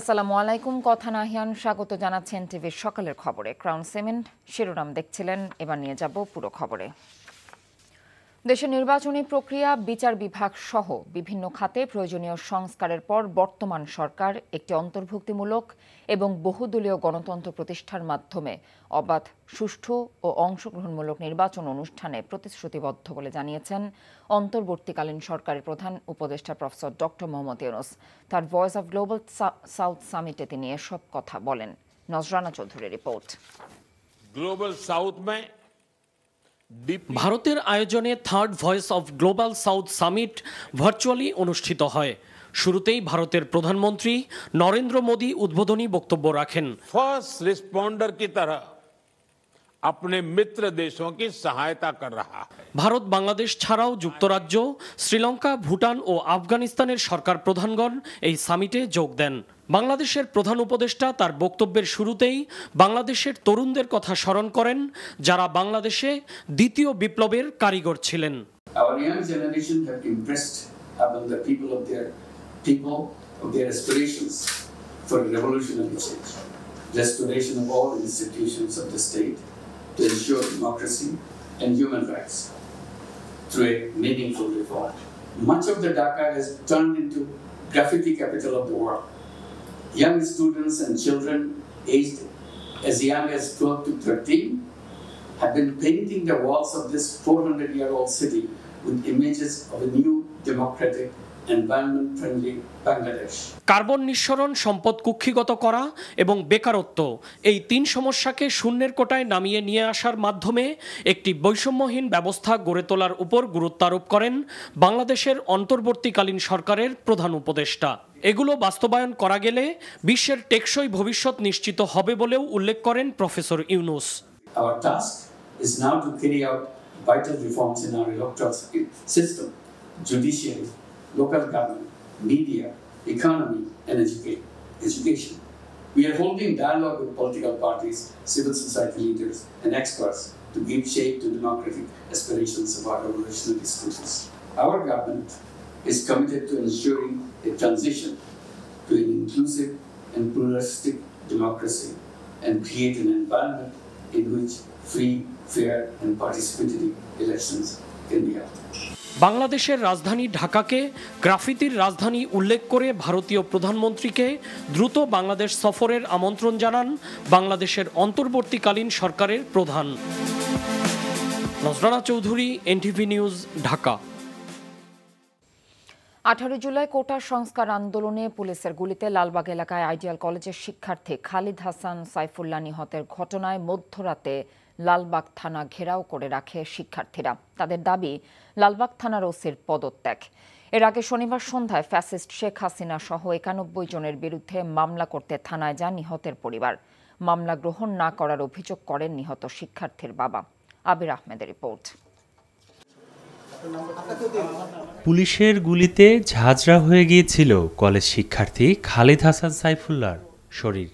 আসসালামু আলাইকুম কথা নাহিয়ান স্বাগত জানাচ্ছেন টিভির সকালের খবরে ক্রাউন সিমেন্ট শিরোনাম দেখছিলেন এবার নিয়ে যাব পুরো খবরে দেশের নির্বাচনী প্রক্রিয়া বিচার বিভাগ সহ বিভিন্ন খাতে প্রয়োজনীয় সংস্কারের পর বর্তমান সরকার একটি অন্তর্ভুক্তিমূলক এবং বহুদলীয় গণতন্ত্র প্রতিষ্ঠার মাধ্যমে অবাধ সুষ্ঠু ও অংশগ্রহণমূলক নির্বাচন অনুষ্ঠানে প্রতিশ্রুতিবদ্ধ বলে জানিয়েছেন অন্তর্বর্তীকালীন সরকারের প্রধান উপদেষ্টা প্রফেসর ডক্টর মোহাম্মদ ইউনুস তার ভয়েস অব গ্লোবাল সাউথ সামিটে তিনি এসব কথা বলেন নজরানা চৌধুরীর রিপোর্ট গ্লোবাল সাউথ ভারতের আয়োজনে third voice of global south summit virtually অনুষ্ঠিত হয় শুরুতেই ভারতের প্রধানমন্ত্রী নরেন্দ্র মোদী উদ্বোধনী বক্তব্য রাখেন ফার্স্ট রেসপন্ডার কি তারা আপনি মিত্র দেশকে সহায়তা কর রহা ভারত বাংলাদেশ ছাড়াও যুক্তরাজ্য শ্রীলঙ্কা ভুটান ও আফগানিস্তানের সরকার প্রধানগণ এই সামিটে যোগ দেন বাংলাদেশের প্রধান উপদেষ্টা তার বক্তব্যের শুরুতেই বাংলাদেশের তরুণদের কথা স্মরণ করেন যারা বাংলাদেশে দ্বিতীয় বিপ্লবের কারিগর ছিলেন to ensure democracy and human rights through a meaningful reform. Much of the Dhaka has turned into graffiti capital of the world. Young students and children aged as young as 12 to 13 have been painting the walls of this 400-year-old city with images of a new democratic carbon নিঃসরণ সম্পদ কুক্ষিগত করা এবং বেকারত্ব এই তিন সমস্যাকে শূন্যের কোটায় নামিয়ে নিয়ে আসার মাধ্যমে একটি বৈষম্যহীন ব্যবস্থা গড়ে তোলার উপর গুরুত্ব আরোপ করেন বাংলাদেশের অন্তর্বর্তীকালীন সরকারের প্রধান উপদেষ্টা এগুলো বাস্তবায়ন করা গেলে বিশ্বের টেকসই ভবিষ্যৎ নিশ্চিত হবে বলেও উল্লেখ করেন professor Yunus judiciary, local government, media, economy, and education. We are holding dialogue with political parties, civil society leaders, and experts to give shape to democratic aspirations of our revolutionary schools. Our government is committed to ensuring a transition to an inclusive and pluralistic democracy and create an environment in which free, fair, and participatory elections can be held. বাংলাদেশের রাজধানী ঢাকাকে গ্রাফিতির রাজধানী উল্লেখ করে ভারতীয় প্রধানমন্ত্রীকে দ্রুত বাংলাদেশ সফরের আমন্ত্রণ জানান বাংলাদেশের অন্তর্বর্তীকালীন সরকারের প্রধান নজরানা চৌধুরী এনটিভি নিউজ ঢাকা আঠারো জুলাই কোটা সংস্কার আন্দোলনে পুলিশের গুলিতে লালবাগ এলাকায় আইডিয়াল কলেজের শিক্ষার্থী খালিদ হাসান সাইফুল্লাহ নিহতের ঘটনায় মধ্যরাতে লালবাগ থানা ঘেরাও করে রাখে শিক্ষার্থীরা তাদের দাবি লালবাগ থানার ওসির পদত্যাগ এর আগে শনিবার সন্ধ্যায় ফ্যাসিস্ট শেখ হাসিনা সহ একানব্বই জনের বিরুদ্ধে মামলা করতে থানায় যান নিহতের পরিবার মামলা গ্রহণ না করার অভিযোগ করেন নিহত শিক্ষার্থীর বাবা আবির আহমেদের রিপোর্ট পুলিশের গুলিতে ঝাঁঝরা হয়ে গিয়েছিল কলেজ শিক্ষার্থী খালিদ হাসান সাইফুল্লার শরীর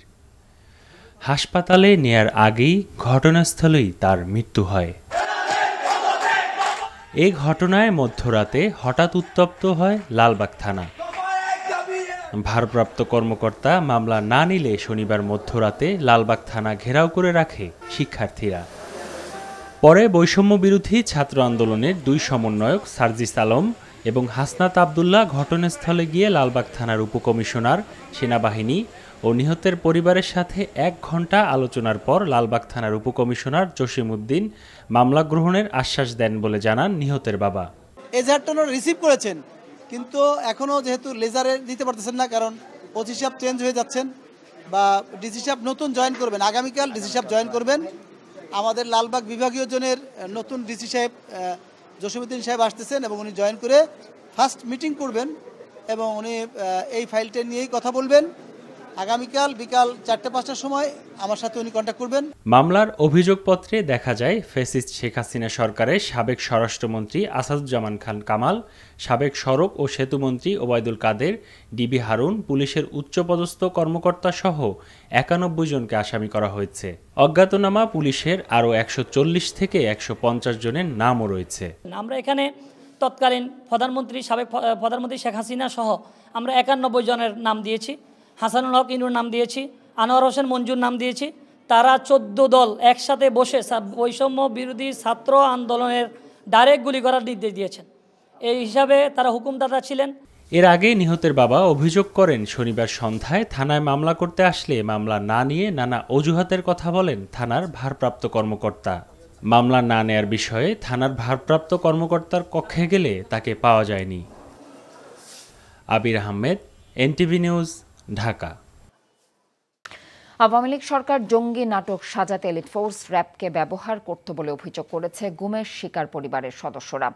হাসপাতালে নেয়ার আগেই ঘটনাস্থলেই তার মৃত্যু হয় এ ঘটনায় মধ্যরাতে হঠাৎ উত্তপ্ত হয় লালবাগ থানা ভারপ্রাপ্ত কর্মকর্তা মামলা না নিলে শনিবার মধ্যরাতে লালবাগ থানা ঘেরাও করে রাখে শিক্ষার্থীরা পরে বৈষম্য বিরোধী ছাত্র আন্দোলনের দুই সমন্বয়ক সার্জিস আলম এবং হাসনাত আবদুল্লাহ ঘটনাস্থলে গিয়ে লালবাগ থানার উপকমিশনার সেনাবাহিনী ও নিহতের পরিবারের সাথে এক ঘন্টা আলোচনার পর লালবাগ থানার উপকমিশনার জসিম উদ্দিন মামলা গ্রহণের আশ্বাস দেন বলে জানান নিহতের বাবা এজাহারটা রিসিভ করেছেন কিন্তু এখনও যেহেতু লেজারে দিতে পারতেছেন না কারণ পঁচিশ সাপ চেঞ্জ হয়ে যাচ্ছেন বা ডিসি সাপ নতুন জয়েন করবেন আগামীকাল ডিসি সাপ জয়েন করবেন আমাদের লালবাগ বিভাগীয় জনের নতুন ডিসি সাহেব জসিমুদ্দিন সাহেব আসতেছেন এবং উনি জয়েন করে ফার্স্ট মিটিং করবেন এবং উনি এই ফাইলটা নিয়েই কথা বলবেন আগামীকাল বিকাল চারটে পাঁচটার সময় আমার সাথে উনি কন্ট্যাক্ট করবেন মামলার অভিযোগপত্রে দেখা যায় ফেসিস শেখ হাসিনা সরকারের সাবেক স্বরাষ্ট্রমন্ত্রী আসাদুজ্জামান খান কামাল সাবেক সড়ক ও সেতুমন্ত্রী ওবায়দুল কাদের ডিবি হারুন পুলিশের উচ্চপদস্থ কর্মকর্তা সহ একানব্বই জনকে আসামি করা হয়েছে অজ্ঞাতনামা পুলিশের আরও একশো থেকে একশো জনের নামও রয়েছে আমরা এখানে তৎকালীন প্রধানমন্ত্রী সাবেক প্রধানমন্ত্রী শেখ হাসিনা সহ আমরা একানব্বই জনের নাম দিয়েছি হাসানুল হক ইনুর নাম দিয়েছি আনোয়ার হোসেন মঞ্জুর নাম দিয়েছি তারা চোদ্দ দল একসাথে বসে বৈষম্য বিরোধী ছাত্র আন্দোলনের ডাইরেক্ট গুলি করার নির্দেশ দিয়েছেন এই হিসাবে তারা হুকুমদাতা ছিলেন এর আগে নিহতের বাবা অভিযোগ করেন শনিবার সন্ধ্যায় থানায় মামলা করতে আসলে মামলা না নিয়ে নানা অজুহাতের কথা বলেন থানার ভারপ্রাপ্ত কর্মকর্তা মামলা না নেয়ার বিষয়ে থানার ভারপ্রাপ্ত কর্মকর্তার কক্ষে গেলে তাকে পাওয়া যায়নি আবির আহমেদ এনটিভি নিউজ ঢাকা আওয়ামী লীগ সরকার জঙ্গি নাটক সাজাতে এলিট ফোর্স র্যাবকে ব্যবহার করত বলে অভিযোগ করেছে গুমের শিকার পরিবারের সদস্যরা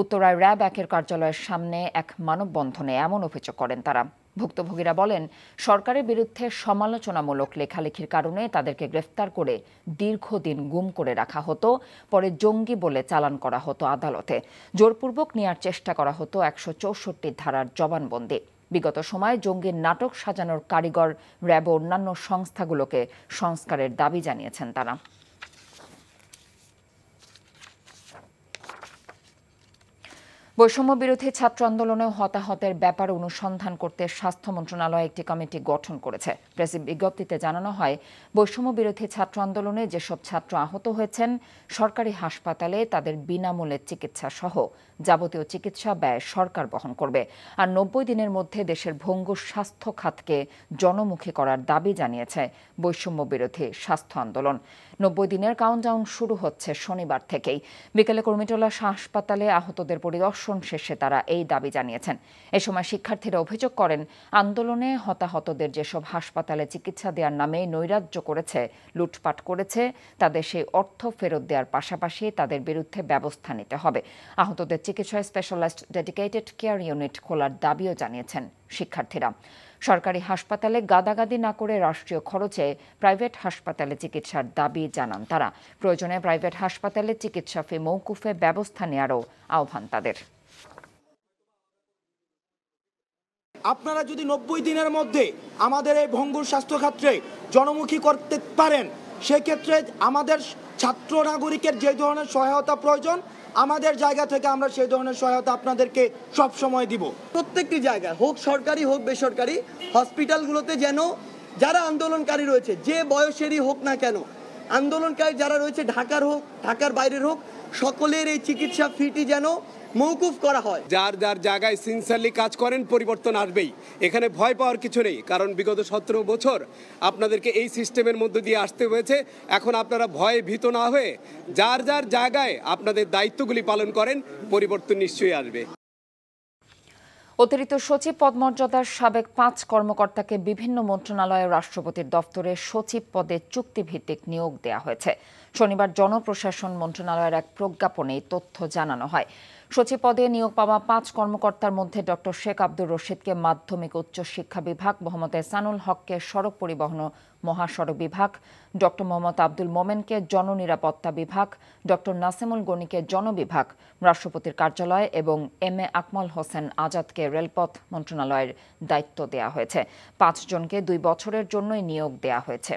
উত্তরায় র্যাব একের কার্যালয়ের সামনে এক মানববন্ধনে এমন অভিযোগ করেন তারা ভুক্তভোগীরা বলেন সরকারের বিরুদ্ধে সমালোচনামূলক লেখালেখির কারণে তাদেরকে গ্রেফতার করে দীর্ঘদিন গুম করে রাখা হতো পরে জঙ্গি বলে চালান করা হতো আদালতে জোরপূর্বক নেয়ার চেষ্টা করা হতো একশো ধারার জবানবন্দি বিগত সময়ে জঙ্গির নাটক সাজানোর কারিগর র্যাব অন্যান্য সংস্থাগুলোকে সংস্কারের দাবি জানিয়েছেন তারা বৈষম্য বিরোধী ছাত্র আন্দোলনে হতাহতের ব্যাপার অনুসন্ধান করতে স্বাস্থ্য মন্ত্রণালয় একটি কমিটি গঠন করেছে প্রেস বিজ্ঞপ্তিতে জানানো হয় বৈষম্য বিরোধী ছাত্র আন্দোলনে যেসব ছাত্র আহত হয়েছেন সরকারি হাসপাতালে তাদের বিনামূল্যে চিকিৎসা সহ যাবতীয় চিকিৎসা ব্যয় সরকার বহন করবে আর নব্বই দিনের মধ্যে দেশের ভঙ্গ স্বাস্থ্য খাতকে জনমুখী করার দাবি জানিয়েছে বৈষম্য বিরোধী স্বাস্থ্য আন্দোলন নব্বই দিনের কাউন্টডাউন শুরু হচ্ছে শনিবার থেকেই বিকেলে কর্মীটোলা হাসপাতালে আহতদের পরিদর্শন অনশন শেষে তারা এই দাবি জানিয়েছেন এ সময় শিক্ষার্থীরা অভিযোগ করেন আন্দোলনে হতাহতদের যেসব হাসপাতালে চিকিৎসা দেওয়ার নামে নৈরাজ্য করেছে লুটপাট করেছে তাদের সেই অর্থ ফেরত দেওয়ার পাশাপাশি তাদের বিরুদ্ধে ব্যবস্থা নিতে হবে আহতদের চিকিৎসায় স্পেশালাইজড ডেডিকেটেড কেয়ার ইউনিট খোলার দাবিও জানিয়েছেন শিক্ষার্থীরা সরকারি হাসপাতালে গাদাগাদি না করে রাষ্ট্রীয় খরচে প্রাইভেট হাসপাতালে চিকিৎসার দাবি জানান তারা প্রয়োজনে প্রাইভেট হাসপাতালে চিকিৎসা ফি মৌকুফে ব্যবস্থা নেয়ারও আহ্বান তাদের আপনারা যদি নব্বই দিনের মধ্যে আমাদের এই ভঙ্গুর স্বাস্থ্যক্ষেত্রে জনমুখী করতে পারেন সেক্ষেত্রে আমাদের ছাত্র নাগরিকের যে ধরনের সহায়তা প্রয়োজন আমাদের জায়গা থেকে আমরা সেই ধরনের সহায়তা আপনাদেরকে সব সময় দিব প্রত্যেকটি জায়গায় হোক সরকারি হোক বেসরকারি হসপিটালগুলোতে যেন যারা আন্দোলনকারী রয়েছে যে বয়সেরই হোক না কেন আন্দোলনকারী যারা রয়েছে ঢাকার হোক ঢাকার বাইরের হোক সকলের এই চিকিৎসা ফিটি যেন মৌকুফ করা হয় যার যার জায়গায় সিনসিয়ারলি কাজ করেন পরিবর্তন আসবেই এখানে ভয় পাওয়ার কিছু নেই কারণ বিগত সতেরো বছর আপনাদেরকে এই সিস্টেমের মধ্যে দিয়ে আসতে হয়েছে এখন আপনারা ভয়ে ভীত না হয়ে যার যার জায়গায় আপনাদের দায়িত্বগুলি পালন করেন পরিবর্তন নিশ্চয়ই আসবে অতিরিক্ত সচিব পদমর্যাদার সাবেক পাঁচ কর্মকর্তাকে বিভিন্ন মন্ত্রণালয়ে রাষ্ট্রপতির দফতরে সচিব পদে চুক্তিভিত্তিক নিয়োগ দেওয়া হয়েছে শনিবার জনপ্রশাসন মন্ত্রণালয়ের এক প্রজ্ঞাপনে তথ্য জানানো হয় সচিব পদে নিয়োগ পাওয়া পাঁচ কর্মকর্তার মধ্যে ডক্টর শেখ আব্দুর রশিদকে মাধ্যমিক উচ্চ শিক্ষা বিভাগ মোহাম্মদ এসানুল হককে সড়ক পরিবহন ও মহাসড়ক বিভাগ ডক্টর মোহাম্মদ আব্দুল মোমেনকে জননিরাপত্তা বিভাগ ডক্টর নাসিমুল গনিকে জনবিভাগ রাষ্ট্রপতির কার্যালয় এবং এম এ আকমল হোসেন আজাদকে রেলপথ মন্ত্রণালয়ের দায়িত্ব দেয়া হয়েছে পাঁচজনকে দুই বছরের জন্যই নিয়োগ দেয়া হয়েছে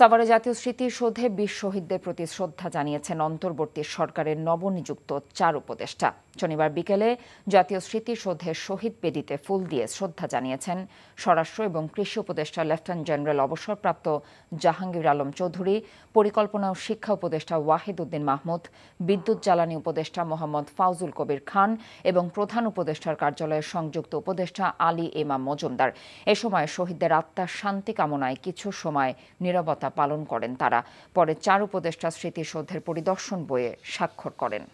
সাভারে জাতীয় স্মৃতিসৌধে বিশ শহীদদের প্রতি শ্রদ্ধা জানিয়েছেন অন্তর্বর্তী সরকারের নবনিযুক্ত চার উপদেষ্টা শনিবার বিকেলে জাতীয় স্মৃতিসৌধের শহীদ বেদিতে ফুল দিয়ে শ্রদ্ধা জানিয়েছেন স্বরাষ্ট্র এবং কৃষি উপদেষ্টা লেফটেন্যান্ট জেনারেল অবসরপ্রাপ্ত জাহাঙ্গীর আলম চৌধুরী পরিকল্পনা ও শিক্ষা উপদেষ্টা ওয়াহিদ উদ্দিন মাহমুদ বিদ্যুৎ জ্বালানি উপদেষ্টা মোহাম্মদ ফাউজুল কবির খান এবং প্রধান উপদেষ্টার কার্যালয়ের সংযুক্ত উপদেষ্টা আলী এমা মজুমদার এ সময় শহীদদের আত্মার শান্তি কামনায় কিছু সময় নিরবতা পালন করেন তারা পরে চার উপদেষ্টা স্মৃতিসৌধের পরিদর্শন বইয়ে স্বাক্ষর করেন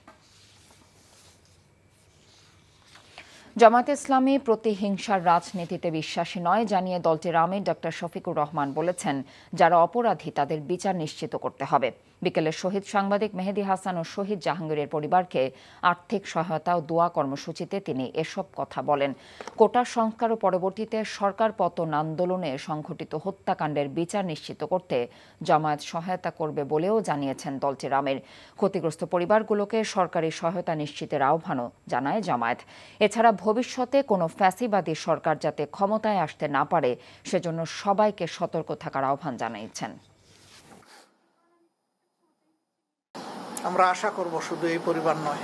জামাতে ইসলামী প্রতিহিংসার রাজনীতিতে বিশ্বাসী নয় জানিয়ে দলটির আমির ডক্টর শফিকুর রহমান বলেছেন যারা অপরাধী তাদের বিচার নিশ্চিত করতে হবে বিকেলে শহীদ সাংবাদিক মেহেদি হাসান ও শহীদ জাহাঙ্গীরের পরিবারকে আর্থিক সহায়তা ও দোয়া কর্মসূচিতে তিনি এসব কথা বলেন কোটা সংস্কার ও পরবর্তীতে সরকার পতন আন্দোলনে সংঘটিত হত্যাকাণ্ডের বিচার নিশ্চিত করতে জামায়াত সহায়তা করবে বলেও জানিয়েছেন দলটির আমির ক্ষতিগ্রস্ত পরিবারগুলোকে সরকারি সহায়তা নিশ্চিতের আহ্বানও জানায় জামায়াত এছাড়া ভবিষ্যতে কোনো ফ্যাসিবাদী সরকার যাতে ক্ষমতায় আসতে না পারে সেজন্য সবাইকে সতর্ক থাকার আহ্বান জানিয়েছেন আমরা আশা করব শুধু এই পরিবার নয়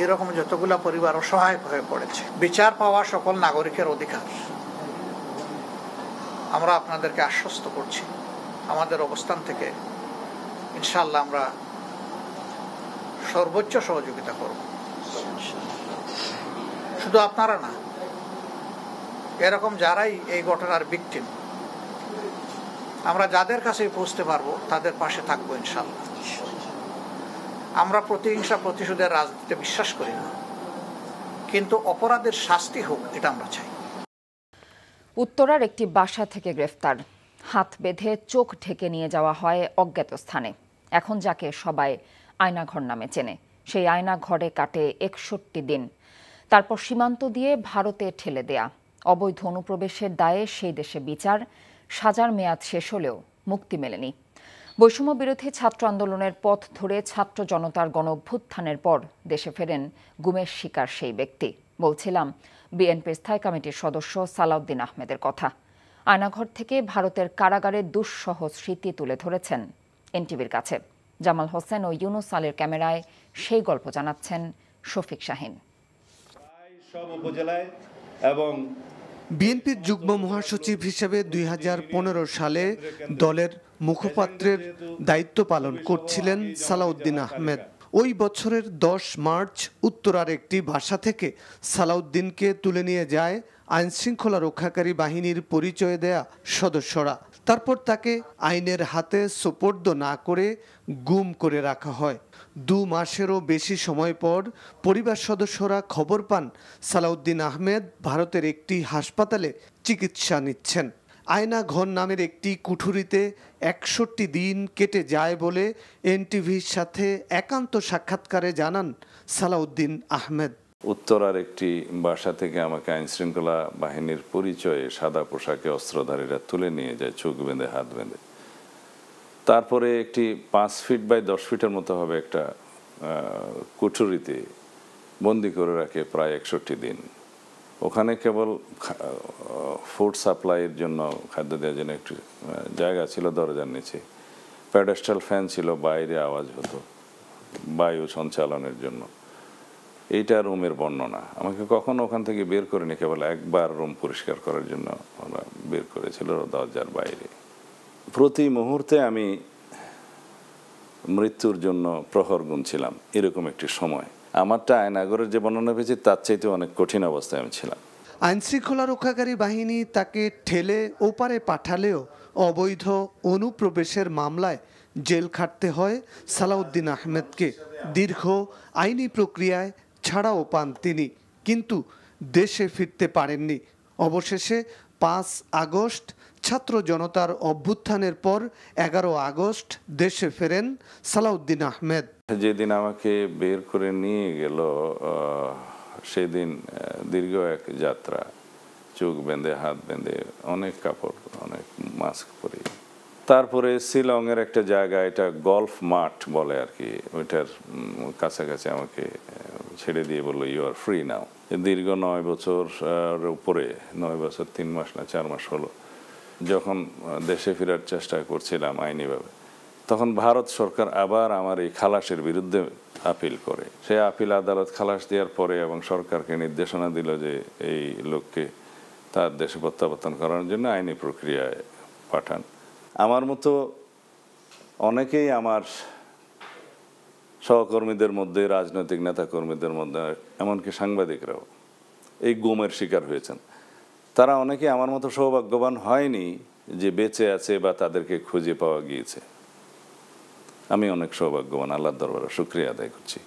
এইরকম যতগুলা পরিবার অসহায় হয়ে পড়েছে বিচার পাওয়া সকল নাগরিকের অধিকার আমরা আপনাদেরকে আশ্বস্ত করছি আমাদের অবস্থান থেকে ইনশাল্লাহ আমরা সর্বোচ্চ সহযোগিতা করব শুধু আপনারা না এরকম যারাই এই ঘটনার বিক্টিম আমরা যাদের কাছে পৌঁছতে পারবো তাদের পাশে থাকবো ইনশাল্লাহ আমরা প্রতিহিংসা প্রতিশোধের রাজনীতিতে বিশ্বাস করি না কিন্তু অপরাধের শাস্তি হোক এটা আমরা চাই উত্তরার একটি বাসা থেকে গ্রেফতার হাত বেঁধে চোখ ঢেকে নিয়ে যাওয়া হয় অজ্ঞাত স্থানে এখন যাকে সবাই আয়নাঘর নামে চেনে সেই আয়নাঘরে কাটে একষট্টি দিন তারপর সীমান্ত দিয়ে ভারতে ঠেলে দেয়া অবৈধ অনুপ্রবেশের দায়ে সেই দেশে বিচার সাজার মেয়াদ শেষ হলেও মুক্তি মেলেনি বৈষম্য বিরোধী ছাত্র আন্দোলনের পথ ধরে ছাত্র জনতার গণ অভ্যুত্থানের পর দেশে ফেরেন গুমের শিকার সেই ব্যক্তি বলছিলাম বিএনপি স্থায়ী কমিটির সদস্য সালাউদ্দিন আহমেদের কথা আয়নাঘর থেকে ভারতের কারাগারে দুঃসহ স্মৃতি তুলে ধরেছেন এনটিভির কাছে জামাল হোসেন ও ইউনুস আলের ক্যামেরায় সেই গল্প জানাচ্ছেন শফিক শাহিন সব উপজেলায় এবং বিএনপির যুগ্ম মহাসচিব হিসেবে দুই সালে দলের মুখপাত্রের দায়িত্ব পালন করছিলেন সালাউদ্দিন আহমেদ ওই বছরের দশ মার্চ উত্তরার একটি ভাষা থেকে সালাউদ্দিনকে তুলে নিয়ে যায় আইনশৃঙ্খলা রক্ষাকারী বাহিনীর পরিচয় দেয়া সদস্যরা তারপর তাকে আইনের হাতে সোপর্দ না করে গুম করে রাখা হয় দু মাসেরও বেশি সময় পর পরিবার সদস্যরা খবর পান সালাউদ্দিন আহমেদ ভারতের একটি হাসপাতালে চিকিৎসা নিচ্ছেন আয়না ঘন নামের একটি কুঠুরিতে একষট্টি দিন কেটে যায় বলে এনটিভির সাথে একান্ত সাক্ষাৎকারে জানান সালাউদ্দিন আহমেদ উত্তরার একটি বাসা থেকে আমাকে আইনশৃঙ্খলা বাহিনীর পরিচয়ে সাদা পোশাকে অস্ত্রধারীরা তুলে নিয়ে যায় চোখ বেঁধে হাত বেঁধে তারপরে একটি পাঁচ ফিট বাই দশ ফিটের মতো হবে একটা কুঠুরিতে বন্দি করে রাখে প্রায় একষট্টি দিন ওখানে কেবল ফুড সাপ্লাইয়ের জন্য খাদ্য দেওয়ার জন্য একটি জায়গা ছিল দরজার নিচে প্যাডেস্টাল ফ্যান ছিল বাইরে আওয়াজ হতো বায়ু সঞ্চালনের জন্য এইটা রুমের বর্ণনা আমাকে কখনো ওখান থেকে বের করেনি কেবল একবার রুম পরিষ্কার করার জন্য ওরা বের করেছিল দরজার বাইরে প্রতি মুহূর্তে আমি মৃত্যুর জন্য প্রহর গুনছিলাম এরকম একটি সময় আমারটা আয়নাগরের যে বর্ণনা পেয়েছি তার চাইতে অনেক কঠিন অবস্থায় আমি ছিলাম আইনশৃঙ্খলা রক্ষাকারী বাহিনী তাকে ঠেলে ওপারে পাঠালেও অবৈধ অনুপ্রবেশের মামলায় জেল খাটতে হয় সালাউদ্দিন আহমেদকে দীর্ঘ আইনি প্রক্রিয়ায় ছাড়াও পান তিনি কিন্তু দেশে ফিরতে পারেননি অবশেষে পাঁচ আগস্ট ছাত্র জনতার অভ্যুত্থানের পর এগারো আগস্ট দেশে ফেরেন সালাউদ্দিন আহমেদ যেদিন আমাকে বের করে নিয়ে গেল সেদিন দীর্ঘ এক যাত্রা চোখ বেঁধে হাত বেঁধে অনেক কাপড় অনেক মাস্ক পরে তারপরে শিলংয়ের একটা জায়গা এটা গল্ফ মাঠ বলে আর কি ওইটার কাছাকাছি আমাকে ছেড়ে দিয়ে বললো ইউ আর ফ্রি নাও দীর্ঘ নয় বছর উপরে নয় বছর তিন মাস না চার মাস হলো যখন দেশে ফেরার চেষ্টা করছিলাম আইনিভাবে তখন ভারত সরকার আবার আমার এই খালাসের বিরুদ্ধে আপিল করে সে আপিল আদালত খালাস দেওয়ার পরে এবং সরকারকে নির্দেশনা দিল যে এই লোককে তার দেশে প্রত্যাবর্তন করার জন্য আইনি প্রক্রিয়ায় পাঠান আমার মতো অনেকেই আমার সহকর্মীদের মধ্যে রাজনৈতিক নেতাকর্মীদের মধ্যে এমনকি সাংবাদিকরাও এই গুমের শিকার হয়েছেন তারা অনেকে আমার মতো সৌভাগ্যবান হয়নি যে বেঁচে আছে বা তাদেরকে খুঁজে পাওয়া গিয়েছে আমি অনেক সৌভাগ্যবান আল্লাহ দরবারে শুক্রিয়া আদায় করছি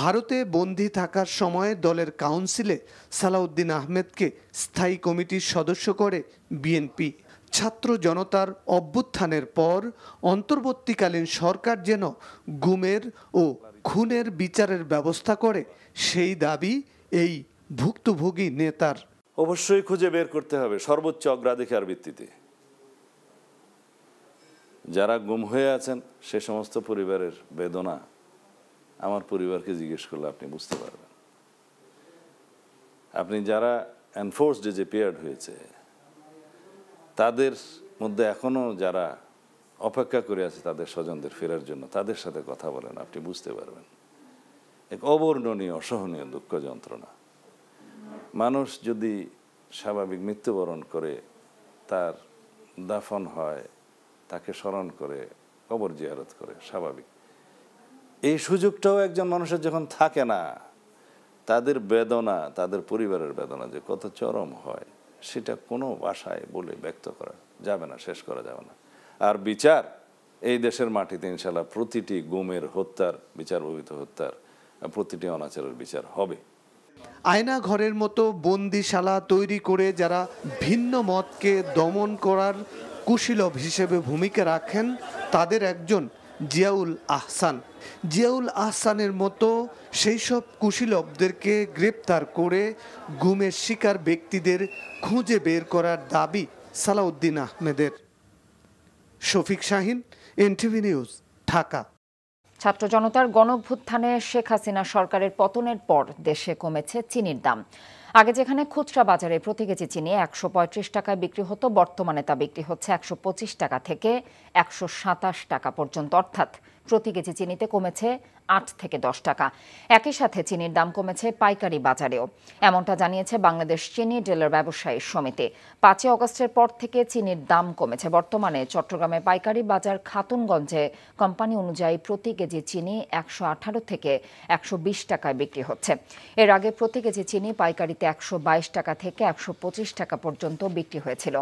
ভারতে বন্দি থাকার সময় দলের কাউন্সিলে সালাউদ্দিন আহমেদকে স্থায়ী কমিটির সদস্য করে বিএনপি ছাত্র জনতার অভ্যুত্থানের পর অন্তর্বর্তীকালীন সরকার যেন গুমের ও খুনের বিচারের ব্যবস্থা করে সেই দাবি এই ভুক্তভোগী নেতার অবশ্যই খুঁজে বের করতে হবে সর্বোচ্চ অগ্রাধিকার ভিত্তিতে যারা গুম হয়ে আছেন সে সমস্ত পরিবারের বেদনা আমার পরিবারকে জিজ্ঞেস করলে আপনি বুঝতে পারবেন আপনি যারা এনফোর্সড ডিজেপিয়ার্ড হয়েছে তাদের মধ্যে এখনও যারা অপেক্ষা করে আছে তাদের স্বজনদের ফেরার জন্য তাদের সাথে কথা বলেন আপনি বুঝতে পারবেন এক অবর্ণনীয় অসহনীয় দুঃখ যন্ত্রণা মানুষ যদি স্বাভাবিক মৃত্যুবরণ করে তার দাফন হয় তাকে স্মরণ করে কবর জিয়ারত করে স্বাভাবিক এই সুযোগটাও একজন মানুষের যখন থাকে না তাদের বেদনা তাদের পরিবারের বেদনা যে কত চরম হয় সেটা কোনো ভাষায় বলে ব্যক্ত করা যাবে না শেষ করা যাবে না আর বিচার এই দেশের মাটিতে ইনশাল্লাহ প্রতিটি গুমের হত্যার বিচার অভিহিত হত্যার প্রতিটি অনাচারের বিচার হবে আয়না ঘরের মতো বন্দিশালা তৈরি করে যারা ভিন্ন মতকে দমন করার কুশীলভ হিসেবে ভূমিকা রাখেন তাদের একজন জিয়াউল আহসান জিয়াউল আহসানের মতো সেই সব কুশীলবদেরকে গ্রেপ্তার করে গুমের শিকার ব্যক্তিদের খুঁজে বের করার দাবি সালাউদ্দিন আহমেদের শফিক শাহিন এনটিভি নিউজ ঢাকা ছাত্র জনতার গণভ্যুত্থানে শেখ হাসিনা সরকারের পতনের পর দেশে কমেছে চিনির দাম আগে যেখানে খুচরা বাজারে প্রতি কেজি চিনি একশো পঁয়ত্রিশ টাকায় বিক্রি হতো বর্তমানে তা বিক্রি হচ্ছে একশো পঁচিশ টাকা থেকে একশো সাতাশ টাকা পর্যন্ত অর্থাৎ প্রতি কেজি চিনিতে কমেছে আট থেকে দশ টাকা একই সাথে চিনির দাম কমেছে পাইকারি বাজারেও এমনটা জানিয়েছে বাংলাদেশ চিনি ডিলার ব্যবসায়ী সমিতি পাঁচই অগস্টের পর থেকে চিনির দাম কমেছে বর্তমানে চট্টগ্রামে পাইকারি বাজার খাতুনগঞ্জে কোম্পানি অনুযায়ী প্রতি কেজি চিনি একশো আঠারো থেকে একশো বিশ টাকায় বিক্রি হচ্ছে এর আগে প্রতি কেজি চিনি পাইকারিতে একশো বাইশ টাকা থেকে একশো পঁচিশ টাকা পর্যন্ত বিক্রি হয়েছিল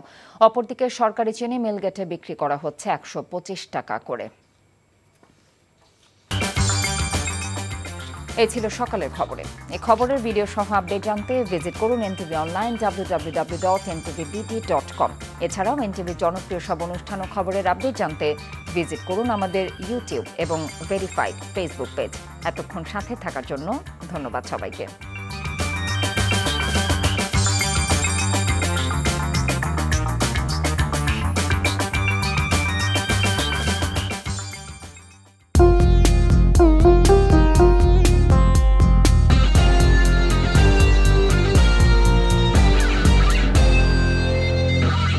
অপরদিকে সরকারি চিনি মিলগেটে বিক্রি করা হচ্ছে একশো পঁচিশ টাকা করে এ ছিল সকালের খবরে এই খবরের ভিডিও সহ আপডেট জানতে ভিজিট করুন NTV online W W W dot NTV dot com এছাড়াও এনটিভির জনপ্রিয় সব অনুষ্ঠান ও খবরের আপডেট জানতে ভিজিট করুন আমাদের ইউটিউব এবং ভেরিফাইড ফেসবুক পেজ এতক্ষণ সাথে থাকার জন্য ধন্যবাদ সবাইকে